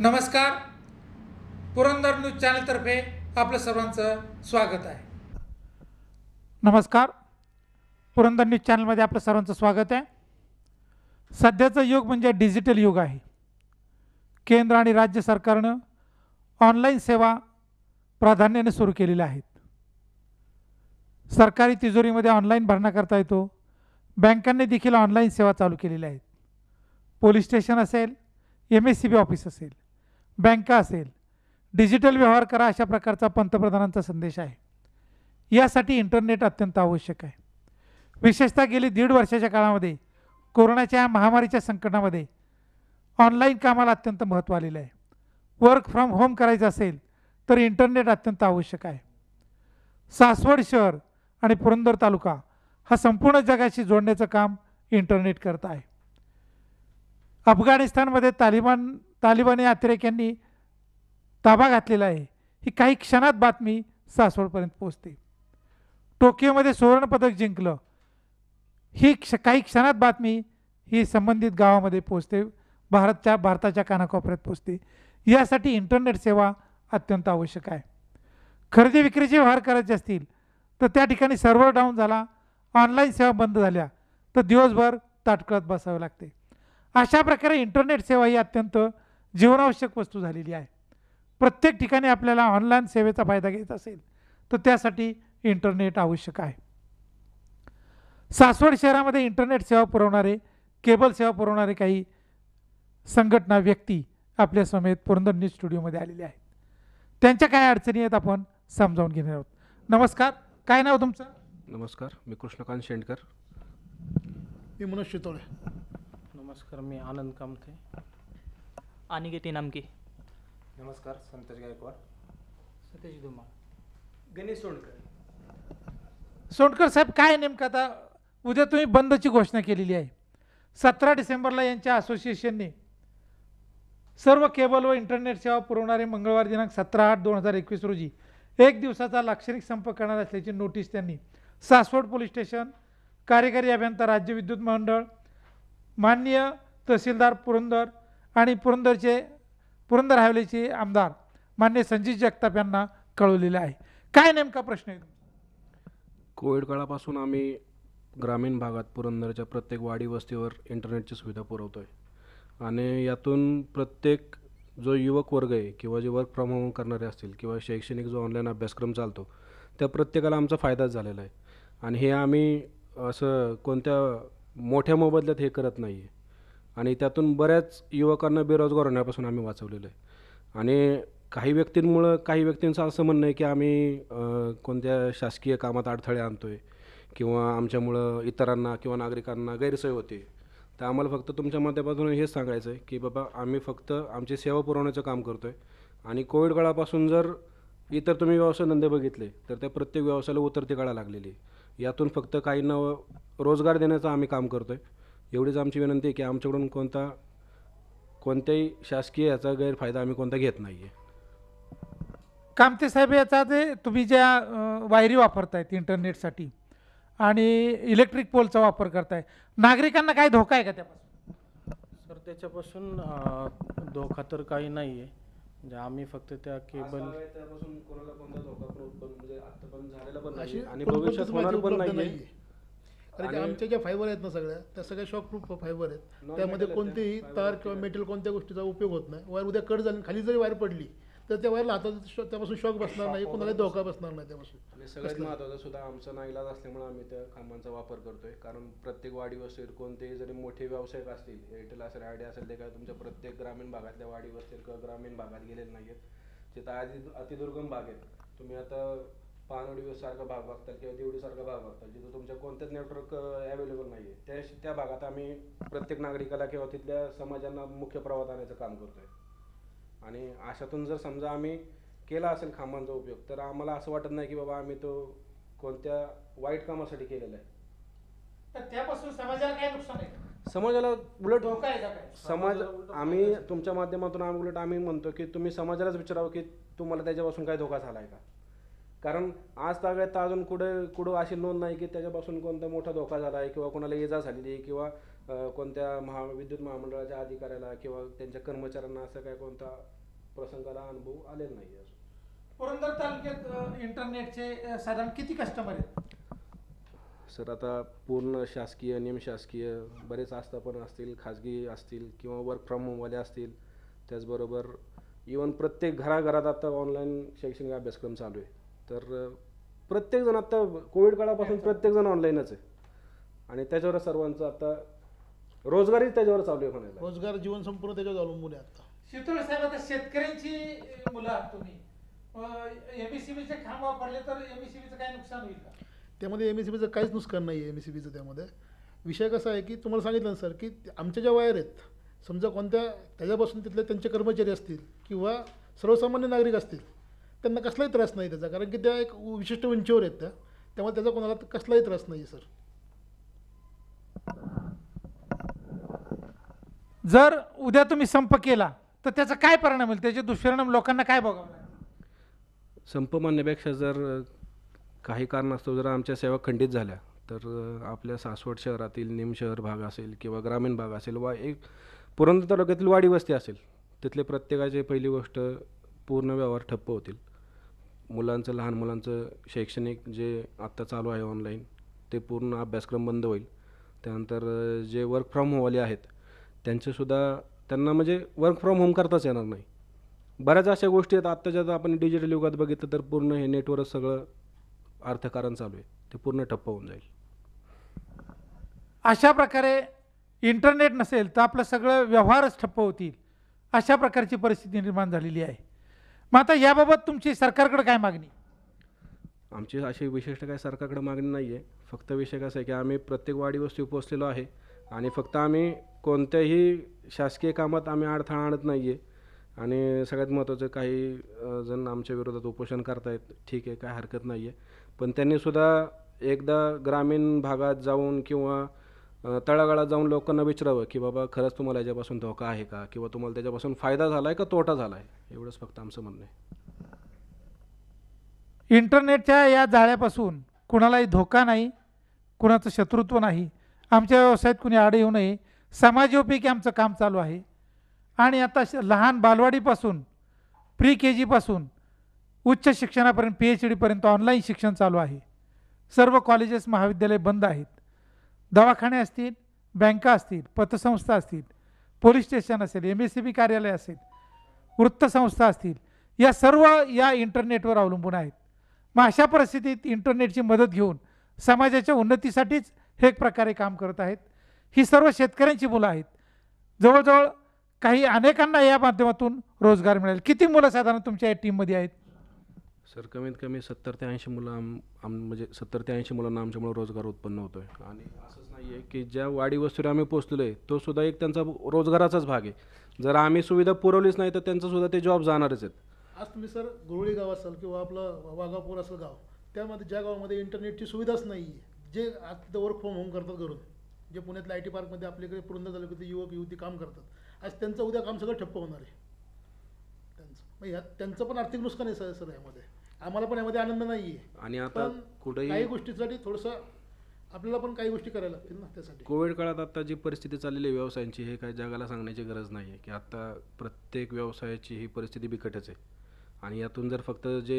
नमस्कार पुरंदर न्यूज चॅनलतर्फे आपलं सर्वांचं स्वागत आहे नमस्कार पुरंदर न्यूज चॅनलमध्ये आपलं सर्वांचं स्वागत आहे सध्याचं युग म्हणजे डिजिटल युग आहे केंद्र आणि राज्य सरकारनं ऑनलाईन सेवा प्राधान्याने सुरू केलेल्या आहेत सरकारी तिजोरीमध्ये ऑनलाईन भरणा करता येतो बँकांनी देखील ऑनलाईन सेवा चालू केलेल्या आहेत पोलीस स्टेशन असेल M S C B office असेल बँका असेल डिजिटल व्यवहार करा अशा प्रकारचा पंतप्रधानांचा संदेश आहे यासाठी इंटरनेट अत्यंत आवश्यक आहे विशेषतः गेली दीड वर्षाच्या काळामध्ये कोरोनाच्या महामारीच्या संकटामध्ये ऑनलाईन कामाला अत्यंत महत्त्व आलेलं आहे वर्क फ्रॉम होम करायचं असेल तर इंटरनेट अत्यंत आवश्यक आहे सासवड शहर आणि पुरंदर तालुका हा संपूर्ण जगाशी जोडण्याचं काम इंटरनेट करत आहे अफगाणिस्तानमध्ये तालिबान तालिबानी अतिरेक्यांनी ताबा घातलेला आहे ही काही क्षणात बातमी सासवडपर्यंत पोचते टोकियोमध्ये सुवर्णपदक जिंकलं ही क्ष काही क्षणात बातमी ही संबंधित गावामध्ये पोचते भारतच्या भारताच्या कानाकोपऱ्यात पोचते यासाठी इंटरनेट सेवा अत्यंत आवश्यक आहे खरेदी विक्रीचे व्यवहार करायचे असतील तर त्या ठिकाणी सर्व्हर डाऊन झाला ऑनलाईन सेवा बंद झाल्या तर दिवसभर ताटकळत बसावं लागते अशा प्रकारे इंटरनेट सेवा ही अत्यंत जीवनावश्यक वस्तू झालेली आहे प्रत्येक ठिकाणी आपल्याला ऑनलाईन सेवेचा फायदा घेत असेल तर त्यासाठी इंटरनेट आवश्यक आहे सासवड शहरामध्ये इंटरनेट सेवा पुरवणारे केबल सेवा पुरवणारे काही संघटना व्यक्ती आपल्या समेत पुरंदर न्यूज स्टुडिओमध्ये आलेले आहेत त्यांच्या काय अडचणी आहेत आपण समजावून घेणार आहोत नमस्कार काय नाव तुमचं नमस्कार मी कृष्णकांत शेंडकर मी मनोज शितोळे नमस्कार मी आनंद कामते अनिकेत इनामके नमस्कार संतोष गायकवाड सतेज धुमाळ गणेश सोनकर सोनकर साहेब काय नेमकं आता उद्या तुम्ही बंदची घोषणा केलेली आहे सतरा डिसेंबरला यांच्या असोसिएशनने सर्व केबल व इंटरनेट सेवा पुरवणारे मंगळवार दिनांक सतरा आठ दोन हजार एकवीस रोजी एक दिवसाचा लाक्षणिक संप करणार असल्याची नोटीस त्यांनी सासवड पोलीस स्टेशन कार्यकारी अभियंता राज्य विद्युत मंडळ माननीय तहसीलदार पुरंदर आणि पुरंदरचे पुरंदर हवेलीचे आमदार मान्य संजीत जगताप यांना कळवलेले आहे काय नेमका प्रश्न आहे कोविड काळापासून आम्ही ग्रामीण भागात पुरंदरच्या प्रत्येक वाडी वस्तीवर इंटरनेटची सुविधा पुरवतो आहे आणि यातून प्रत्येक जो युवक वर्ग आहे किंवा जे वर्क फ्रॉम होम करणारे असतील किंवा शैक्षणिक जो ऑनलाईन अभ्यासक्रम चालतो त्या प्रत्येकाला आमचा फायदाच झालेला आहे आणि हे आम्ही असं कोणत्या मोठ्या मोबदल्यात हे करत नाही आहे आणि त्यातून बऱ्याच युवकांना बेरोजगार होण्यापासून आम्ही वाचवलेलं आहे आणि काही व्यक्तींमुळं काही व्यक्तींचं असं म्हणणं आहे की आम्ही कोणत्या शासकीय कामात अडथळे आणतो आहे किंवा आमच्यामुळं इतरांना किंवा नागरिकांना गैरसोय होते तर आम्हाला फक्त तुमच्या माध्यमातून हेच सांगायचं आहे की बाबा आम्ही फक्त आमची सेवा पुरवण्याचं काम करतो आहे आणि कोविड काळापासून जर इतर तुम्ही व्यवसाय धंदे बघितले तर त्या प्रत्येक व्यवसायाला उतरती काळा लागलेली यातून फक्त काहींना रोजगार देण्याचं आम्ही काम करतो आहे एवढीच आमची विनंती आहे की आमच्याकडून कोणता कोणत्याही शासकीय याचा गैरफायदा आम्ही कोणता घेत नाही आहे कामते साहेब याचा जे तुम्ही ज्या वायरी वापरतायत इंटरनेटसाठी आणि इलेक्ट्रिक पोलचा वापर करताय नागरिकांना काय धोका आहे का त्यापासून सर त्याच्यापासून धोका तर काही नाही आहे म्हणजे आम्ही फक्त त्या केबल त्यापासून कोणाला कोणता धोका म्हणजे झालेला पण नाही आणि भविष्यात होणार पण नाही कारण की आमच्या ज्या फायबर आहेत ना सगळ्या त्या सगळ्या शॉक प्रूफ फायबर आहेत त्यामध्ये कोणतीही तार किंवा मेटल कोणत्या गोष्टीचा उपयोग होत नाही वायर उद्या कट झाली खाली जरी वायर पडली तर त्या वायरला हातात त्यापासून शॉक बसणार नाही कोणाला धोका बसणार नाही त्यापासून सगळ्यात महत्त्वाचं सुद्धा आमचा नाईलाज असल्यामुळे आम्ही त्या खांबांचा वापर करतोय कारण प्रत्येक वाडी असेल कोणतेही जरी मोठे व्यावसायिक असतील एअरटेल असेल आयडिया असेल ते काय तुमच्या प्रत्येक ग्रामीण भागातल्या वाडी वस्तील किंवा ग्रामीण भागात गेलेले नाहीयेत आहेत तर आधी अतिदुर्गम भाग आहेत तुम्ही आता पानवडीसारखा भाग बघतात किंवा देवडीसारखा भाग बघतात जिथं तुमच्या कोणत्याच नेटवर्क अवेलेबल नाही आहे त्या त्या भागात आम्ही प्रत्येक नागरिकाला किंवा तिथल्या समाजांना मुख्य प्रवाहात आणायचं काम करतो आहे आणि अशातून जर समजा आम्ही केला असेल खांबांचा उपयोग तर आम्हाला असं वाटत नाही की बाबा आम्ही तो कोणत्या वाईट कामासाठी केलेला आहे तर त्यापासून समाजाला काय आहे समाजाला उलट समाज आम्ही तुमच्या माध्यमातून आम्ही उलट आम्ही म्हणतो की तुम्ही समाजालाच विचारावं की तुम्हाला त्याच्यापासून काय धोका झाला आहे का कारण आज वेळेत अजून कुठे कुठं अशी नोंद नाही की त्याच्यापासून कोणता मोठा धोका झाला आहे किंवा कोणाला इजा झालेली आहे किंवा कोणत्या महा विद्युत महामंडळाच्या अधिकाऱ्याला किंवा त्यांच्या कर्मचाऱ्यांना असं काय कोणता प्रसंगाला अनुभव आलेला नाही आहे पुरंदर तालुक्यात इंटरनेटचे साधारण किती कस्टमर आहेत सर आता पूर्ण शासकीय निमशासकीय बरेच आस्थापन असतील खाजगी असतील किंवा वर्क फ्रॉम होमवाले असतील त्याचबरोबर इवन प्रत्येक घराघरात आता ऑनलाईन शैक्षणिक अभ्यासक्रम चालू आहे तर प्रत्येकजण आता कोविड काळापासून हो. प्रत्येकजण ऑनलाईनच आहे आणि त्याच्यावर सर्वांचं आता रोजगारी त्याच्यावर चालू आहे रोजगार जीवन संपूर्ण त्याच्यावर अवलंबून आहे आता शितोळ साहेब आता शेतकऱ्यांची मुलं आहात तुम्ही एमएससीबीचे e खांब वापरले तर एमएससीबीचं e काय नुकसान होईल त्यामध्ये एम एस e काहीच नुकसान नाही आहे एम सी बीचं त्यामध्ये विषय कसा आहे की तुम्हाला सांगितलं ना सर की आमच्या ज्या वायर आहेत समजा कोणत्या त्याच्यापासून तिथले त्यांचे कर्मचारी असतील किंवा सर्वसामान्य नागरिक असतील त्यांना कसलाही त्रास नाही त्याचा कारण की त्या एक विशिष्ट उंचीवर आहेत त्या त्यामुळे त्याचा कोणाला कसलाही त्रास नाही सर जर उद्या तुम्ही संप केला तर त्याचा काय परिणाम होईल त्याचे दुष्परिणाम लोकांना काय बघावं संप म्हणण्यापेक्षा जर काही कारण असतो जर आमच्या सेवा खंडित झाल्या तर आपल्या सासवड शहरातील निम शहर भाग असेल किंवा ग्रामीण भाग असेल वा एक पुरंदर तालुक्यातील वाडी वस्ती असेल तिथले प्रत्येकाचे पहिली गोष्ट पूर्ण व्यवहार ठप्प होतील मुलांचं लहान मुलांचं शैक्षणिक जे आत्ता चालू आहे ऑनलाईन ते पूर्ण अभ्यासक्रम बंद होईल त्यानंतर जे वर्क फ्रॉम होमवाले आहेत त्यांचंसुद्धा त्यांना म्हणजे वर्क फ्रॉम होम करताच येणार नाही बऱ्याच अशा गोष्टी आहेत आत्ता ज्या आपण डिजिटल युगात बघितलं तर पूर्ण हे नेटवरच सगळं अर्थकारण चालू आहे ते पूर्ण ठप्प होऊन जाईल अशा प्रकारे इंटरनेट नसेल तर आपलं सगळं व्यवहारच ठप्प होतील अशा प्रकारची परिस्थिती निर्माण झालेली आहे मग आता याबाबत तुमची सरकारकडे काय मागणी आमची अशी विशिष्ट काय सरकारकडे मागणी नाही आहे फक्त विषय कसा आहे की आम्ही प्रत्येक वाढीवस्ती उपसलेलो आहे आणि फक्त आम्ही कोणत्याही शासकीय कामात आम्ही अडथळा आणत नाही आहे आणि सगळ्यात महत्त्वाचं काही जण आमच्या विरोधात उपोषण करतायत ठीक आहे काय हरकत नाही आहे पण त्यांनीसुद्धा एकदा ग्रामीण भागात जाऊन किंवा तळागाळात जाऊन लोकांना विचारावं की बाबा खरंच तुम्हाला याच्यापासून धोका आहे का किंवा तुम्हाला त्याच्यापासून फायदा झाला आहे का तोटा झाला आहे एवढंच फक्त आमचं म्हणणं आहे इंटरनेटच्या या जाळ्यापासून कुणालाही धोका नाही कुणाचं शत्रुत्व नाही आमच्या व्यवसायात कुणी आड येऊ नये समाजोपैकी आमचं काम चालू आहे आणि आता लहान बालवाडीपासून प्री के जीपासून उच्च शिक्षणापर्यंत पी एच डीपर्यंत ऑनलाईन शिक्षण चालू आहे सर्व कॉलेजेस महाविद्यालय बंद आहेत दवाखाने असतील बँका असतील पतसंस्था असतील पोलीस स्टेशन असेल एम एस सी बी कार्यालय असेल वृत्तसंस्था असतील या सर्व या इंटरनेटवर अवलंबून आहेत मग अशा परिस्थितीत इंटरनेटची मदत घेऊन समाजाच्या उन्नतीसाठीच हे एक प्रकारे काम करत आहेत ही सर्व शेतकऱ्यांची मुलं आहेत जवळजवळ काही अनेकांना या माध्यमातून रोजगार मिळेल किती मुलं साधारण तुमच्या या टीममध्ये आहेत सर कमीत कमी सत्तर ते ऐंशी मुलं आम म्हणजे सत्तर ते ऐंशी मुलांना आमच्यामुळे रोजगार उत्पन्न होतो आहे आणि आहे की ज्या वाडी वस्तूला आम्ही पोचलेलो आहे तो सुद्धा एक त्यांचा रोजगाराचाच भाग आहे जर आम्ही सुविधा पुरवलीच नाही तर त्यांचा सुद्धा ते जॉब जाणारच आहेत आज तुम्ही सर गुरुळी गाव असाल किंवा आपलं वाघापूर असेल गाव त्यामध्ये ज्या गावामध्ये इंटरनेटची सुविधाच नाही जे आज वर्क फ्रॉम होम करतात घरून जे पुण्यातल्या आय टी पार्कमध्ये आपल्याकडे पुरंदर ते युवक युवती काम करतात आज त्यांचं उद्या काम सगळं ठप्प होणार आहे त्यांचं त्यांचं पण आर्थिक नुकसान आहे सर यामध्ये आम्हाला पण यामध्ये आनंद नाही आहे आणि आता कुठे काही गोष्टीसाठी थोडंसं आपल्याला पण काही गोष्टी करायला लागतील ना त्यासाठी कोविड काळात आता जी परिस्थिती चाललेली आहे व्यवसायांची हे काही जगाला सांगण्याची गरज नाही आहे की आत्ता प्रत्येक व्यवसायाची ही परिस्थिती बिकटच आहे आणि यातून जर फक्त जे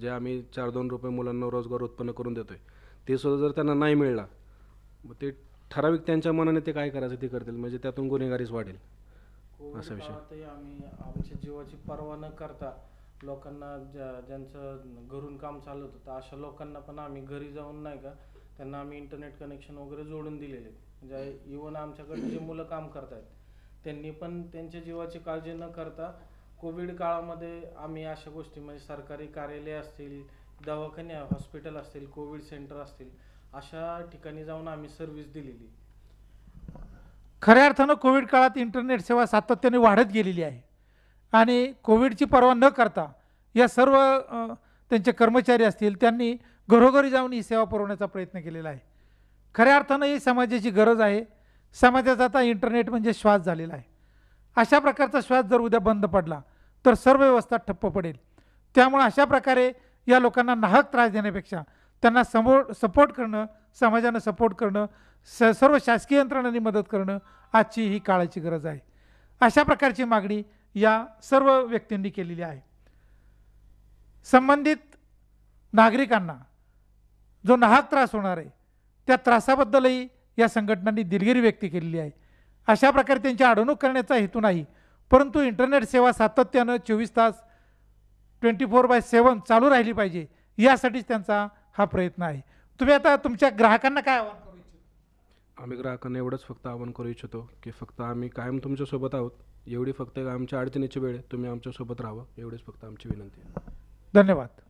जे आम्ही चार दोन रुपये मुलांना रोजगार उत्पन्न करून देतो ते सुद्धा जर त्यांना नाही मिळला मग ते ठराविक त्यांच्या मनाने ते काय करायचं ते करतील म्हणजे त्यातून गुन्हेगारीच वाढेल असा विषय आम्ही आमच्या जीवाची पर्वा न करता लोकांना ज्यांचं घरून काम चालत होतं अशा लोकांना पण आम्ही घरी जाऊन नाही का त्यांना आम्ही इंटरनेट कनेक्शन वगैरे जोडून दिलेले म्हणजे इवन आमच्याकडे जे मुलं काम करत आहेत त्यांनी पण त्यांच्या जीवाची काळजी न करता कोविड काळामध्ये आम्ही अशा गोष्टी म्हणजे सरकारी कार्यालय असतील दवाखाने हॉस्पिटल असतील कोविड सेंटर असतील अशा ठिकाणी जाऊन आम्ही सर्विस दिलेली खऱ्या अर्थानं कोविड काळात इंटरनेट सेवा सातत्याने वाढत गेलेली आहे आणि कोविडची पर्वा न करता या सर्व त्यांचे कर्मचारी असतील त्यांनी घरोघरी जाऊन ही सेवा पुरवण्याचा प्रयत्न केलेला आहे खऱ्या अर्थानं ही समाजाची गरज आहे समाजाचा आता इंटरनेट म्हणजे श्वास झालेला आहे अशा प्रकारचा श्वास जर उद्या बंद पडला तर सर्व व्यवस्था ठप्प पडेल त्यामुळे अशा प्रकारे या लोकांना नाहक त्रास देण्यापेक्षा त्यांना समो सपोर्ट करणं समाजानं सपोर्ट करणं स सर्व शासकीय यंत्रणांनी मदत करणं आजची ही काळाची गरज आहे अशा प्रकारची मागणी या सर्व व्यक्तींनी केलेली आहे संबंधित नागरिकांना जो नाहक त्रास होणार आहे त्या त्रासाबद्दलही या संघटनांनी दिलगिरी व्यक्त केलेली आहे अशा प्रकारे त्यांची अडवणूक करण्याचा हेतू नाही परंतु इंटरनेट सेवा सातत्यानं चोवीस तास ट्वेंटी फोर बाय सेवन चालू राहिली पाहिजे यासाठीच त्यांचा हा प्रयत्न आहे तुम्ही आता तुमच्या ग्राहकांना काय आवाहन करू इच्छितो आम्ही ग्राहकांना एवढंच फक्त आवाहन करू इच्छितो की फक्त आम्ही कायम तुमच्यासोबत आहोत एवढी फक्त आमच्या अडचणीची वेळ तुम्ही आमच्यासोबत राहावं एवढीच फक्त आमची विनंती आहे धन्यवाद